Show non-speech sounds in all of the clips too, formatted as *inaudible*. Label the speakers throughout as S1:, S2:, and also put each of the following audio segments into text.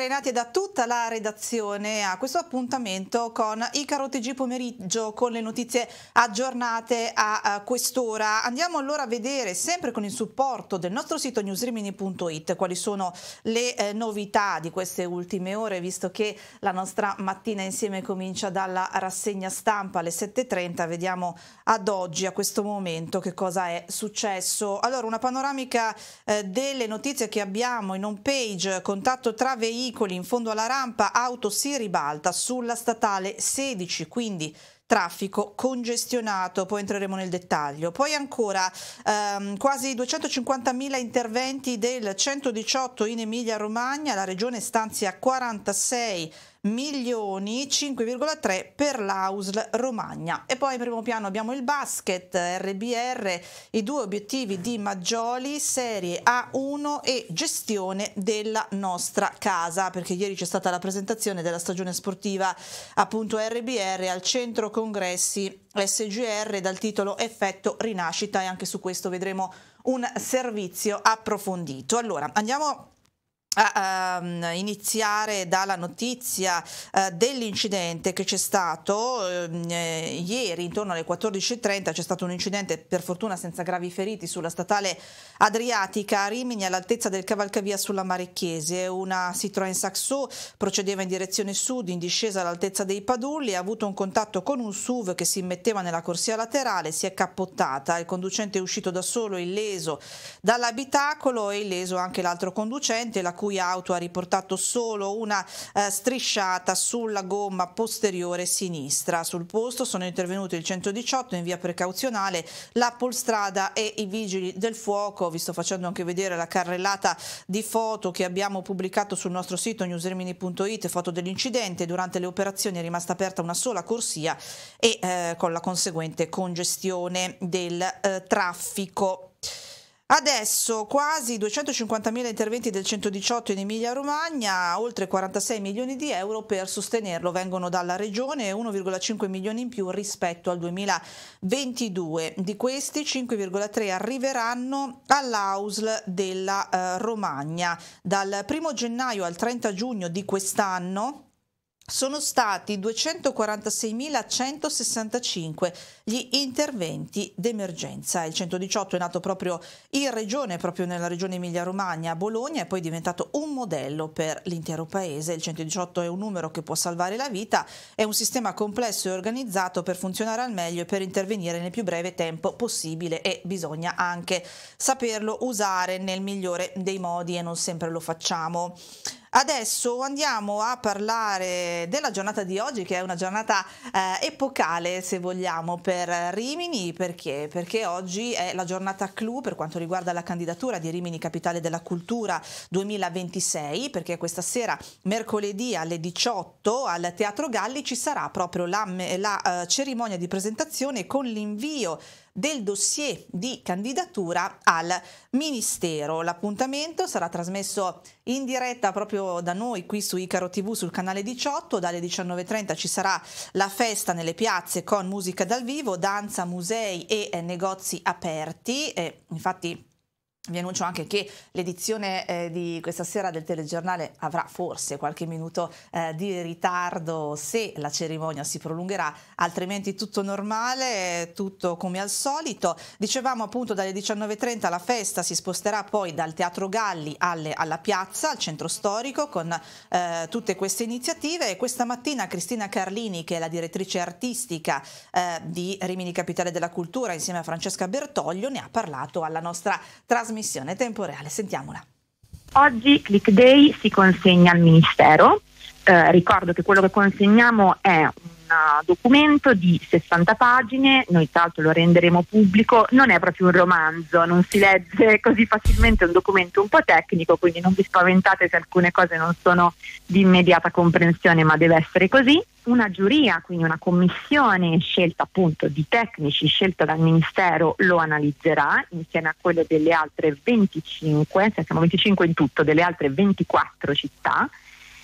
S1: Renati da tutta la redazione a questo appuntamento con Icaro TG pomeriggio con le notizie aggiornate a quest'ora. Andiamo allora a vedere sempre con il supporto del nostro sito newsrimini.it quali sono le eh, novità di queste ultime ore visto che la nostra mattina insieme comincia dalla rassegna stampa alle 7.30 vediamo ad oggi a questo momento che cosa è successo. Allora una panoramica eh, delle notizie che abbiamo in home page contatto tra veicoli veicoli in fondo alla rampa, auto si ribalta sulla statale 16, quindi traffico congestionato, poi entreremo nel dettaglio. Poi ancora ehm, quasi 250.000 interventi del 118 in Emilia Romagna, la regione stanzia 46 milioni, 5,3 per l'Ausl Romagna. E poi in primo piano abbiamo il basket, RBR, i due obiettivi di Maggioli, serie A1 e gestione della nostra casa, perché ieri c'è stata la presentazione della stagione sportiva appunto RBR al centro congressi SGR dal titolo Effetto Rinascita e anche su questo vedremo un servizio approfondito. Allora, andiamo a, a ehm, iniziare dalla notizia uh, dell'incidente che c'è stato ehm, eh, ieri intorno alle 14.30 c'è stato un incidente per fortuna senza gravi feriti sulla statale Adriatica a Rimini all'altezza del cavalcavia sulla Marecchese una Citroen Saxo procedeva in direzione sud in discesa all'altezza dei Padulli ha avuto un contatto con un SUV che si metteva nella corsia laterale si è cappottata il conducente è uscito da solo illeso dall'abitacolo e illeso anche l'altro conducente la cui cui auto ha riportato solo una eh, strisciata sulla gomma posteriore sinistra. Sul posto sono intervenuti il 118 in via precauzionale, la Polstrada e i vigili del fuoco. Vi sto facendo anche vedere la carrellata di foto che abbiamo pubblicato sul nostro sito newsremini.it, foto dell'incidente. Durante le operazioni è rimasta aperta una sola corsia e eh, con la conseguente congestione del eh, traffico. Adesso quasi 250.000 interventi del 118 in Emilia-Romagna, oltre 46 milioni di euro per sostenerlo vengono dalla Regione, 1,5 milioni in più rispetto al 2022. Di questi 5,3 arriveranno all'AUSL della eh, Romagna. Dal 1 gennaio al 30 giugno di quest'anno sono stati 246.165 gli interventi d'emergenza. Il 118 è nato proprio in regione, proprio nella regione Emilia-Romagna, a Bologna, e poi è diventato un modello per l'intero paese. Il 118 è un numero che può salvare la vita, è un sistema complesso e organizzato per funzionare al meglio e per intervenire nel più breve tempo possibile e bisogna anche saperlo usare nel migliore dei modi e non sempre lo facciamo. Adesso andiamo a parlare della giornata di oggi che è una giornata eh, epocale se vogliamo per Rimini perché? perché? oggi è la giornata clou per quanto riguarda la candidatura di Rimini Capitale della Cultura 2026 perché questa sera mercoledì alle 18 al Teatro Galli ci sarà proprio la, la eh, cerimonia di presentazione con l'invio del dossier di candidatura al Ministero. L'appuntamento sarà trasmesso in diretta proprio da noi qui su Icaro TV sul canale 18, dalle 19.30 ci sarà la festa nelle piazze con musica dal vivo, danza, musei e negozi aperti. E infatti vi annuncio anche che l'edizione eh, di questa sera del telegiornale avrà forse qualche minuto eh, di ritardo se la cerimonia si prolungherà, altrimenti tutto normale, tutto come al solito. Dicevamo appunto dalle 19.30 la festa si sposterà poi dal Teatro Galli alle, alla piazza, al centro storico, con eh, tutte queste iniziative. E questa mattina Cristina Carlini, che è la direttrice artistica eh, di Rimini Capitale della Cultura, insieme a Francesca Bertoglio, ne ha parlato alla nostra trasmissione trasmissione tempo reale. Sentiamola.
S2: Oggi Click Day si consegna al Ministero. Eh, ricordo che quello che consegniamo è eh, documento di 60 pagine, noi tra l'altro lo renderemo pubblico, non è proprio un romanzo, non si legge *laughs* così facilmente, è un documento un po' tecnico, quindi non vi spaventate se alcune cose non sono di immediata comprensione, ma deve essere così. Una giuria, quindi una commissione scelta appunto di tecnici, scelta dal Ministero, lo analizzerà insieme a quello delle altre 25, cioè siamo 25 in tutto, delle altre 24 città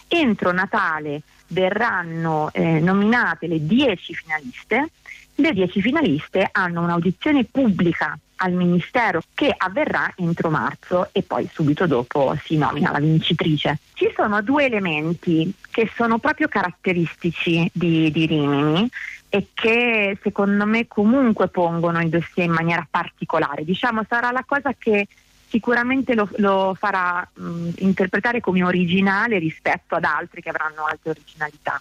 S2: entro Natale verranno eh, nominate le 10 finaliste, le 10 finaliste hanno un'audizione pubblica al Ministero che avverrà entro marzo e poi subito dopo si nomina la vincitrice. Ci sono due elementi che sono proprio caratteristici di, di Rimini e che secondo me comunque pongono il dossier in maniera particolare. Diciamo sarà la cosa che sicuramente lo, lo farà mh, interpretare come originale rispetto ad altri che avranno altre originalità.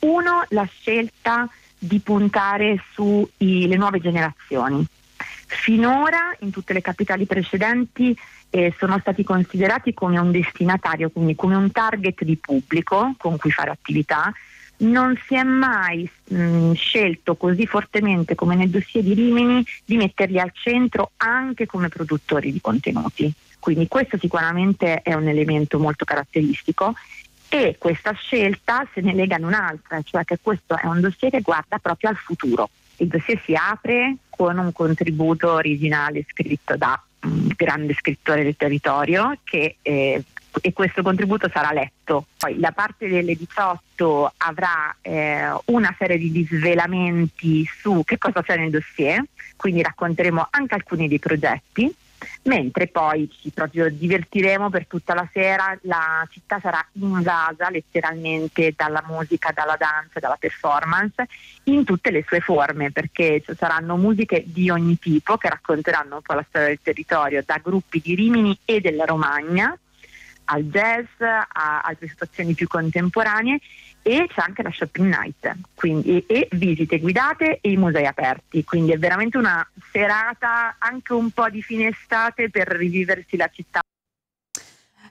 S2: Uno, la scelta di puntare sulle nuove generazioni. Finora in tutte le capitali precedenti eh, sono stati considerati come un destinatario, quindi come un target di pubblico con cui fare attività non si è mai mh, mm, scelto così fortemente come nel dossier di Rimini di metterli al centro anche come produttori di contenuti. Quindi questo sicuramente è un elemento molto caratteristico e questa scelta se ne lega in un'altra, cioè che questo è un dossier che guarda proprio al futuro. Il dossier si apre con un contributo originale scritto da un mm, grande scrittore del territorio che eh, e questo contributo sarà letto. Poi la parte delle 18 avrà eh, una serie di disvelamenti su che cosa c'è nel dossier, quindi racconteremo anche alcuni dei progetti, mentre poi ci proprio divertiremo per tutta la sera, la città sarà invasa letteralmente dalla musica, dalla danza, dalla performance, in tutte le sue forme, perché ci saranno musiche di ogni tipo che racconteranno un po' la storia del territorio, da gruppi di Rimini e della Romagna al jazz, a, altre situazioni più contemporanee e c'è anche la shopping night quindi, e, e, visite guidate e i musei aperti quindi è veramente una serata anche un po' di fine estate per riviversi la città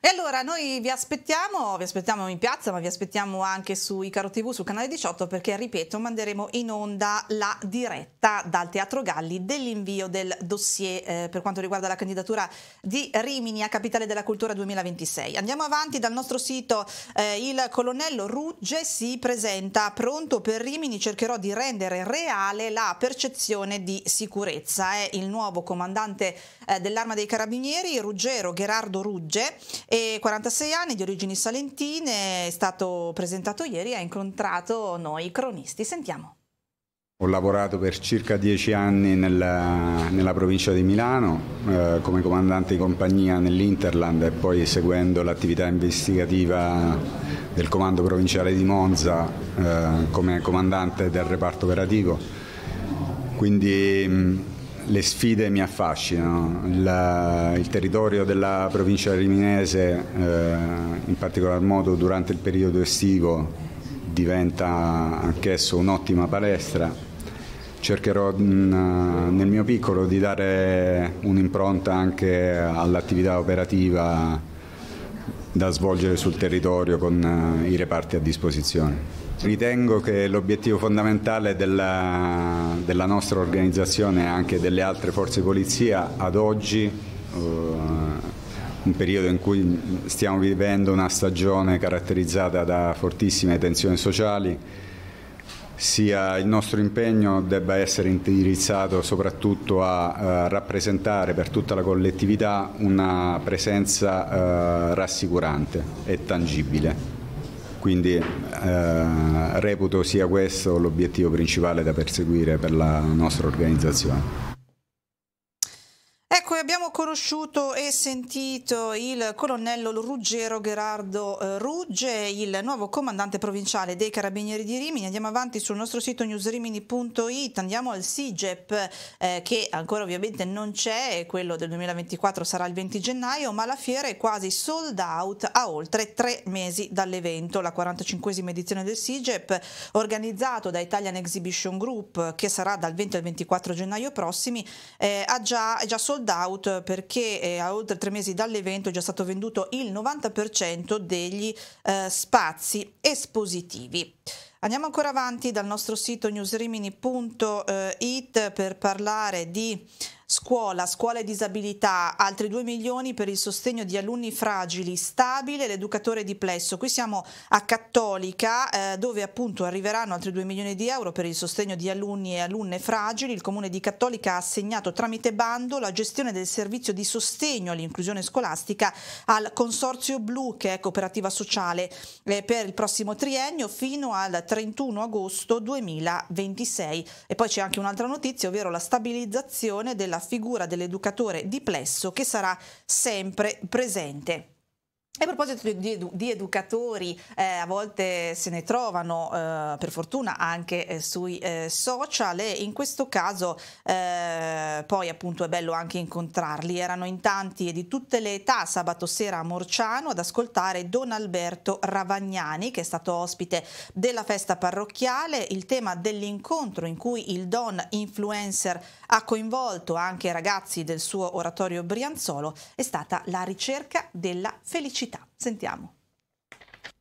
S1: e allora noi vi aspettiamo, vi aspettiamo in piazza, ma vi aspettiamo anche su Icaro TV, sul canale 18, perché ripeto, manderemo in onda la diretta dal Teatro Galli dell'invio del dossier eh, per quanto riguarda la candidatura di Rimini a Capitale della Cultura 2026. Andiamo avanti dal nostro sito, eh, il colonnello Rugge si presenta pronto per Rimini, cercherò di rendere reale la percezione di sicurezza. È il nuovo comandante eh, dell'Arma dei Carabinieri, Ruggero Gerardo Rugge, e 46 anni di origini salentine, è stato presentato ieri e ha incontrato noi cronisti. Sentiamo.
S3: Ho lavorato per circa dieci anni nella, nella provincia di Milano eh, come comandante di compagnia nell'Interland e poi seguendo l'attività investigativa del comando provinciale di Monza eh, come comandante del reparto operativo. Quindi mh, le sfide mi affascinano, La, il territorio della provincia riminese, eh, in particolar modo durante il periodo estivo, diventa anch'esso un'ottima palestra. Cercherò mh, mm, nel mio piccolo di dare un'impronta anche all'attività operativa da svolgere sul territorio con eh, i reparti a disposizione. Ritengo che l'obiettivo fondamentale della, della, nostra organizzazione e anche delle altre forze di polizia ad oggi, eh, un periodo in cui stiamo vivendo una stagione caratterizzata da fortissime tensioni sociali, sia il nostro impegno debba essere indirizzato soprattutto a eh, rappresentare per tutta la collettività una presenza eh, rassicurante e tangibile quindi eh, reputo sia questo l'obiettivo principale da perseguire per la nostra organizzazione.
S1: Ecco, abbiamo Abbiamo conosciuto e sentito il colonnello Ruggero Gerardo eh, Rugge, il nuovo comandante provinciale dei Carabinieri di Rimini. Andiamo avanti sul nostro sito newsrimini.it, andiamo al SIGEP eh, che ancora ovviamente non c'è, quello del 2024 sarà il 20 gennaio, ma la fiera è quasi sold out a oltre tre mesi dall'evento. La 45esima edizione del SIGEP, organizzato da Italian Exhibition Group, che sarà dal 20 al 24 gennaio prossimi, eh, ha già, è già sold out perché eh, a oltre tre mesi dall'evento è già stato venduto il 90% degli eh, spazi espositivi. Andiamo ancora avanti dal nostro sito newsrimini.it eh, per parlare di scuola, scuola e disabilità, altri 2 milioni per il sostegno di alunni fragili, stabile, l'educatore di plesso. Qui siamo a Cattolica eh, dove appunto arriveranno altri 2 milioni di euro per il sostegno di alunni e alunne fragili. Il comune di Cattolica ha assegnato tramite bando la gestione del servizio di sostegno all'inclusione scolastica al Consorzio Blu che è cooperativa sociale eh, per il prossimo triennio fino al 31 agosto 2026. E poi c'è anche un'altra notizia, ovvero la stabilizzazione della figura dell'educatore di plesso che sarà sempre presente. E a proposito di, edu di educatori, eh, a volte se ne trovano eh, per fortuna anche eh, sui eh, social e in questo caso eh, poi appunto è bello anche incontrarli. Erano in tanti e di tutte le età sabato sera a Morciano ad ascoltare Don Alberto Ravagnani che è stato ospite della festa parrocchiale. Il tema dell'incontro in cui il Don influencer ha coinvolto anche ragazzi del suo oratorio Brianzolo è stata la ricerca della felicità pubblicità. Sentiamo.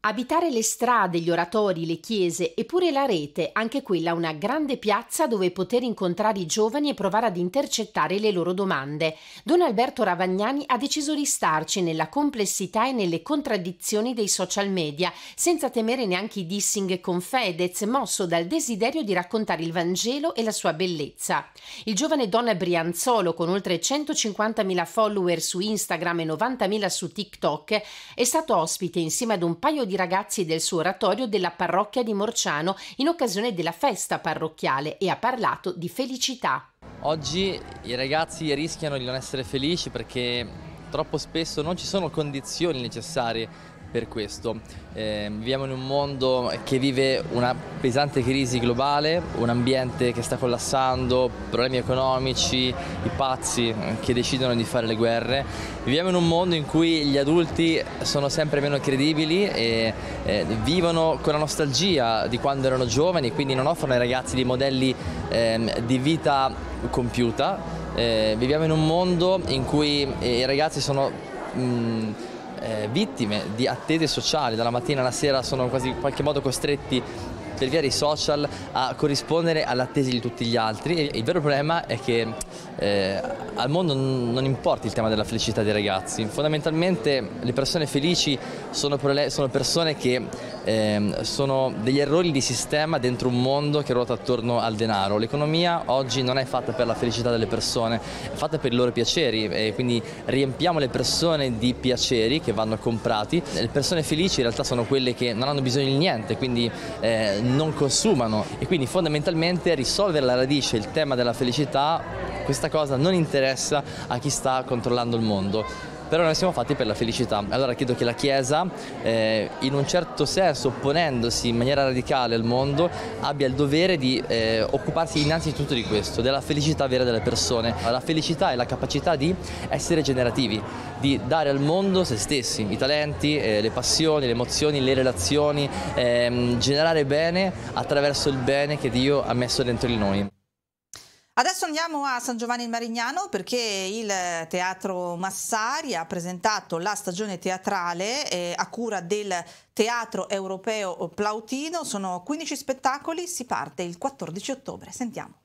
S1: Abitare le strade, gli oratori, le chiese e pure la
S2: rete, anche quella una grande piazza dove poter incontrare i giovani e provare ad intercettare le loro domande. Don Alberto Ravagnani ha deciso di starci nella complessità e nelle contraddizioni dei social media, senza temere neanche i dissing con Fedez, mosso dal desiderio di raccontare il Vangelo e la sua bellezza. Il giovane Don Brianzolo, con oltre 150.000 follower su Instagram e 90.000 su TikTok, è stato ospite insieme ad un paio di di ragazzi del suo oratorio della parrocchia di Morciano in occasione della festa parrocchiale e ha parlato di felicità.
S4: Oggi i ragazzi rischiano di non essere felici perché troppo spesso non ci sono condizioni necessarie per questo. Eh, viviamo in un mondo che vive una pesante crisi globale, un ambiente che sta collassando, problemi economici, i pazzi eh, che decidono di fare le guerre. Viviamo in un mondo in cui gli adulti sono sempre meno credibili e eh, vivono con la nostalgia di quando erano giovani, quindi non offrono ai ragazzi dei modelli eh, di vita compiuta. Eh, viviamo in un mondo in cui eh, i ragazzi sono... Mh, mm, eh, vittime di attese sociali, dalla mattina alla sera sono quasi in qualche modo costretti per via dei social a corrispondere all'attesa di tutti gli altri e il vero problema è che eh, al mondo non importa il tema della felicità dei ragazzi, fondamentalmente le persone felici sono, sono persone che eh, sono degli errori di sistema dentro un mondo che ruota attorno al denaro. L'economia oggi non è fatta per la felicità delle persone, è fatta per i loro piaceri e quindi riempiamo le persone di piaceri che vanno comprati. Le persone felici in realtà sono quelle che non hanno bisogno di niente, quindi eh, non consumano e quindi fondamentalmente risolvere alla radice il tema della felicità questa cosa non interessa a chi sta controllando il mondo però noi siamo fatti per la felicità. Allora credo che la Chiesa, eh, in un certo senso opponendosi in maniera radicale al mondo, abbia il dovere di eh, occuparsi innanzitutto di questo, della felicità vera delle persone. La felicità è la capacità di essere generativi, di dare al mondo se stessi, i talenti, eh, le passioni, le emozioni, le relazioni, ehm, generare bene attraverso il bene che Dio ha messo dentro di noi.
S1: Adesso andiamo a San Giovanni in Marignano perché il Teatro Massari ha presentato la stagione teatrale eh, a cura del Teatro Europeo Plautino. Sono 15 spettacoli, si parte il 14 ottobre. Sentiamo.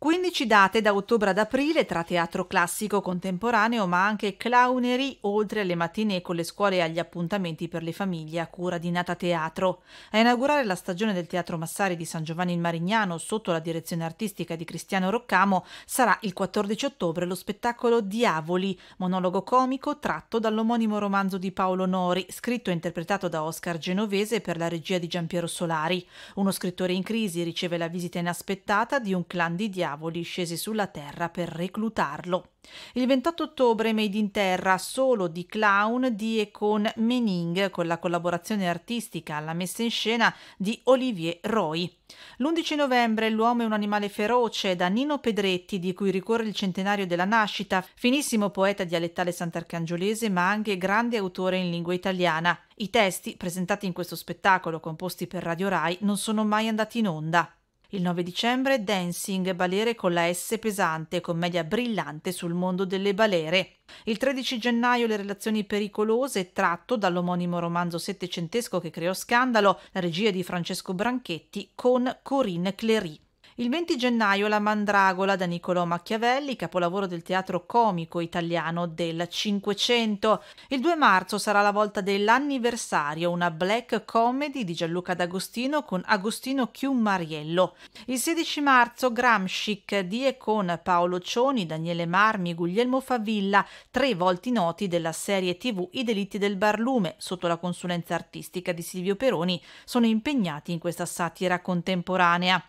S1: 15 date da ottobre ad aprile tra teatro classico contemporaneo ma anche clownery oltre alle mattine con le scuole e agli appuntamenti per le famiglie a cura di Nata Teatro. A inaugurare la stagione del Teatro Massari di San Giovanni in Marignano sotto la direzione artistica di Cristiano Roccamo sarà il 14 ottobre lo spettacolo Diavoli, monologo comico tratto dall'omonimo romanzo di Paolo Nori, scritto e interpretato da Oscar Genovese per la regia di Giampiero Solari. Uno scrittore in crisi riceve la visita inaspettata di un clan di diavoli diavoli scesi sulla terra per reclutarlo. Il 28 ottobre Made in Terra, solo di clown di e con Mening, con la collaborazione artistica alla messa in scena di Olivier Roy. L'11 novembre L'uomo è un animale feroce da Nino Pedretti, di cui ricorre il centenario della nascita, finissimo poeta dialettale sant'arcangiolese ma anche grande autore in lingua italiana. I testi presentati in questo spettacolo, composti per Radio Rai, non sono mai andati in onda. Il 9 dicembre Dancing, balere con la S pesante, commedia brillante sul mondo delle balere. Il 13 gennaio Le relazioni pericolose, tratto dall'omonimo romanzo settecentesco che creò scandalo, la regia di Francesco Branchetti con Corinne Clery. Il 20 gennaio La Mandragola da Niccolò Machiavelli, capolavoro del teatro comico italiano del Cinquecento. Il 2 marzo sarà la volta dell'anniversario, una black comedy di Gianluca D'Agostino con Agostino Chiumariello. Il 16 marzo Gramsci, Die con Paolo Cioni, Daniele Marmi, Guglielmo Favilla, tre volti noti della serie TV I delitti del Barlume, sotto la consulenza artistica di Silvio Peroni, sono impegnati in questa satira contemporanea.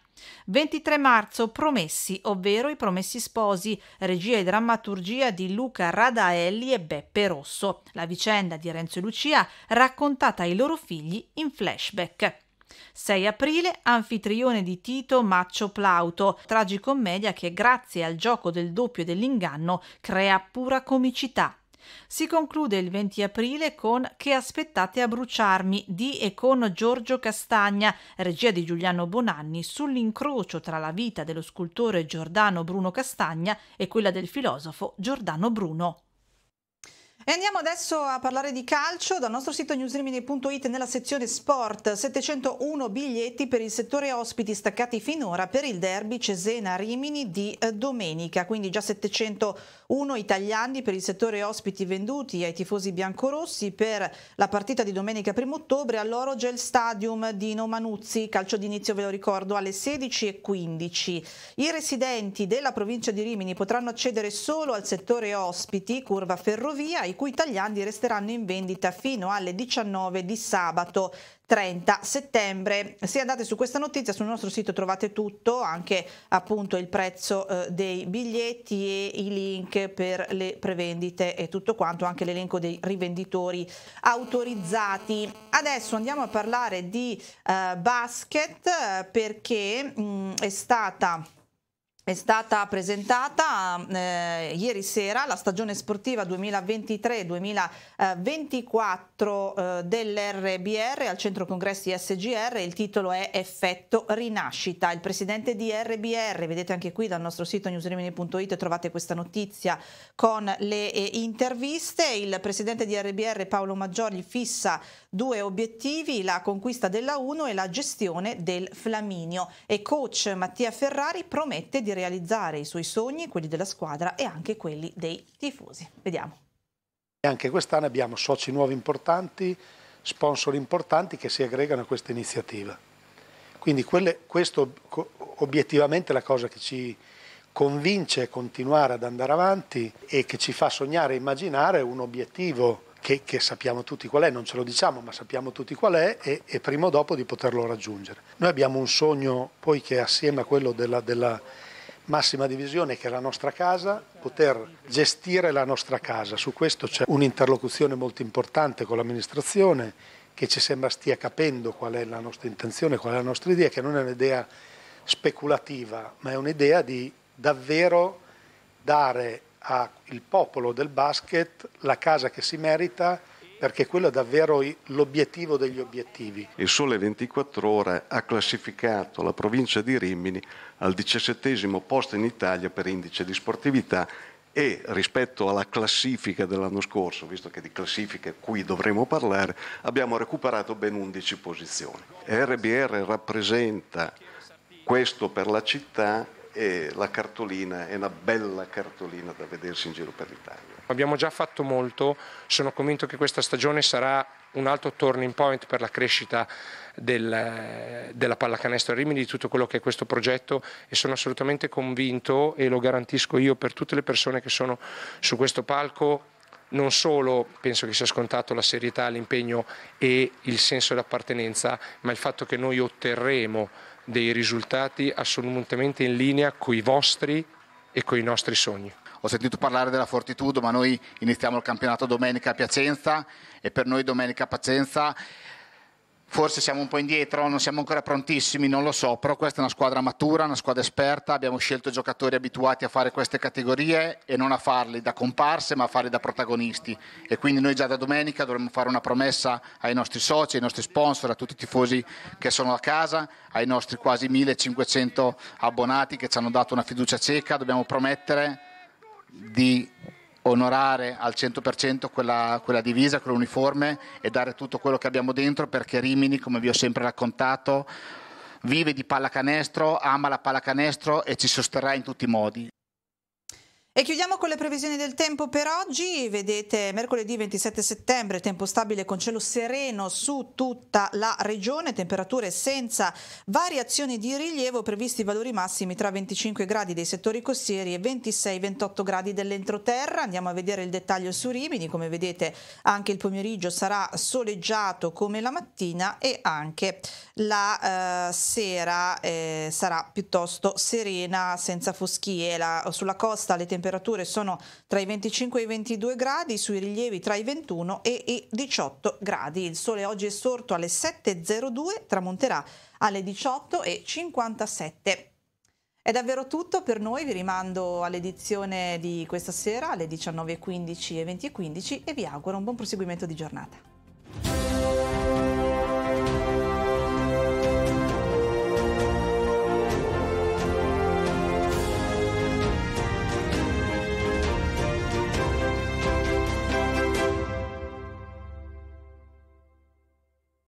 S1: 23 marzo Promessi, ovvero I Promessi Sposi, regia e drammaturgia di Luca Radaelli e Beppe Rosso, la vicenda di Renzo e Lucia raccontata ai loro figli in flashback. 6 aprile, anfitrione di Tito Maccio Plauto, tragicommedia che grazie al gioco del doppio e dell'inganno crea pura comicità. Si conclude il 20 aprile con Che aspettate a bruciarmi di e con Giorgio Castagna, regia di Giuliano Bonanni, sull'incrocio tra la vita dello scultore Giordano Bruno Castagna e quella del filosofo Giordano Bruno. E andiamo adesso a parlare di calcio dal nostro sito newsrimini.it nella sezione sport 701 biglietti per il settore ospiti staccati finora per il derby Cesena-Rimini di eh, domenica, quindi già 701 italiani per il settore ospiti venduti ai tifosi biancorossi per la partita di domenica 1 ottobre all'Orogel Stadium di Nomanuzzi, calcio d'inizio ve lo ricordo alle 16.15. I residenti della provincia di Rimini potranno accedere solo al settore ospiti, curva ferrovia, i cui tagliandi resteranno in vendita fino alle 19 di sabato 30 settembre. Se andate su questa notizia sul nostro sito trovate tutto, anche appunto il prezzo eh, dei biglietti e i link per le prevendite e tutto quanto, anche l'elenco dei rivenditori autorizzati. Adesso andiamo a parlare di eh, basket eh, perché mh, mm, è stata è stata presentata eh, ieri sera la stagione sportiva 2023-2024 eh, dell'RBR al centro congressi SGR. Il titolo è Effetto Rinascita. Il presidente di RBR, vedete anche qui dal nostro sito newsremini.it trovate questa notizia con le eh, interviste. Il presidente di RBR Paolo Maggiori fissa due obiettivi, la conquista della 1 e la gestione del Flaminio. E coach Mattia Ferrari promette di realizzare i suoi sogni, quelli della squadra e anche quelli dei tifosi. Vediamo.
S5: E anche quest'anno abbiamo soci nuovi importanti, sponsor importanti che si aggregano a questa iniziativa. Quindi quelle, questo obiettivamente è la cosa che ci convince a continuare ad andare avanti e che ci fa sognare e immaginare un obiettivo che, che, sappiamo tutti qual è, non ce lo diciamo, ma sappiamo tutti qual è e, e prima o dopo di poterlo raggiungere. Noi abbiamo un sogno poi che assieme a quello della, della massima divisione che è la nostra casa, poter gestire la nostra casa. Su questo c'è un'interlocuzione molto importante con l'amministrazione che ci sembra stia capendo qual è la nostra intenzione, qual è la nostra idea, che non è un'idea speculativa, ma è un'idea di davvero dare al popolo del basket la casa che si merita perché quello è davvero l'obiettivo degli obiettivi. Il Sole 24 Ore ha classificato la provincia di Rimini al diciassettesimo posto in Italia per indice di sportività e rispetto alla classifica dell'anno scorso, visto che di classifica qui dovremo parlare, abbiamo recuperato ben 11 posizioni. RBR rappresenta questo per la città e la cartolina è una bella cartolina da vedersi in giro per l'Italia. Abbiamo già fatto molto, sono convinto che questa stagione sarà un altro turning point per la crescita del, della pallacanestro a Rimini, di tutto quello che è questo progetto e sono assolutamente convinto e lo garantisco io per tutte le persone che sono su questo palco. Non solo penso che sia scontato la serietà, l'impegno e il senso d'appartenenza, ma il fatto che noi otterremo dei risultati assolutamente in linea coi vostri e coi nostri sogni ho sentito parlare della Fortitudo, ma noi iniziamo il campionato domenica a Piacenza e per noi domenica a Piacenza forse siamo un po' indietro, non siamo ancora prontissimi, non lo so, però questa è una squadra matura, una squadra esperta, abbiamo scelto giocatori abituati a fare queste categorie e non a farli da comparse ma a farli da protagonisti e quindi noi già da domenica dovremmo fare una promessa ai nostri soci, ai nostri sponsor, a tutti i tifosi che sono a casa, ai nostri quasi 1500 abbonati che ci hanno dato una fiducia cieca, dobbiamo promettere di onorare al 100% quella, quella divisa, quell'uniforme e dare tutto quello che abbiamo dentro perché Rimini, come vi ho sempre raccontato, vive di pallacanestro, ama la pallacanestro e ci sosterrà in tutti i modi.
S1: E chiudiamo con le previsioni del tempo per oggi, vedete mercoledì 27 settembre tempo stabile con cielo sereno su tutta la regione, temperature senza variazioni di rilievo, previsti valori massimi tra 25 gradi dei settori costieri e 26-28 gradi dell'entroterra, andiamo a vedere il dettaglio su Rimini, come vedete anche il pomeriggio sarà soleggiato come la mattina e anche la eh, sera eh, sarà piuttosto serena senza foschie, la, sulla costa le temperature temperature sono tra i 25 e i 22 gradi, sui rilievi tra i 21 e i 18 gradi. Il sole oggi è sorto alle 7.02, tramonterà alle 18.57. È davvero tutto per noi, vi rimando all'edizione di questa sera alle 19.15 e 20.15 e vi auguro un buon proseguimento di giornata.